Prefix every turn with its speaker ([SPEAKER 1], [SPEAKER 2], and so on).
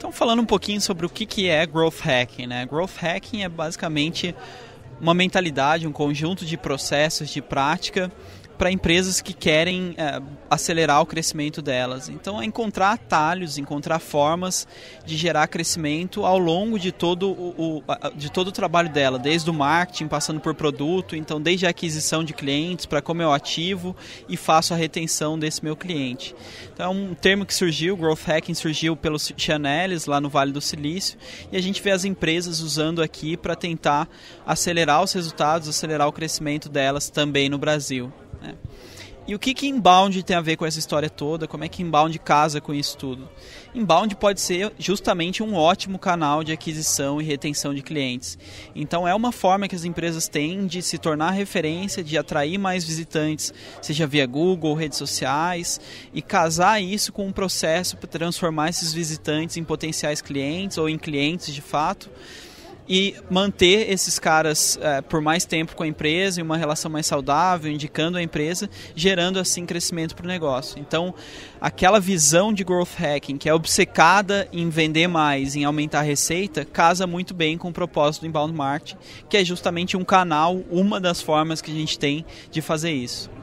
[SPEAKER 1] Então, falando um pouquinho sobre o que, que é growth hacking, né? Growth hacking é basicamente uma mentalidade, um conjunto de processos, de prática para empresas que querem é, acelerar o crescimento delas. Então, é encontrar atalhos, encontrar formas de gerar crescimento ao longo de todo o, de todo o trabalho dela, desde o marketing, passando por produto, então desde a aquisição de clientes, para como eu ativo e faço a retenção desse meu cliente. Então, é um termo que surgiu, growth hacking surgiu pelos Chanelis lá no Vale do Silício, e a gente vê as empresas usando aqui para tentar acelerar os resultados, acelerar o crescimento delas também no Brasil. Né? E o que, que inbound tem a ver com essa história toda? Como é que inbound casa com isso tudo? Inbound pode ser justamente um ótimo canal de aquisição e retenção de clientes. Então é uma forma que as empresas têm de se tornar referência, de atrair mais visitantes, seja via Google, redes sociais, e casar isso com um processo para transformar esses visitantes em potenciais clientes ou em clientes de fato e manter esses caras é, por mais tempo com a empresa, em uma relação mais saudável, indicando a empresa, gerando assim crescimento para o negócio. Então, aquela visão de growth hacking que é obcecada em vender mais, em aumentar a receita, casa muito bem com o propósito do inbound marketing, que é justamente um canal, uma das formas que a gente tem de fazer isso.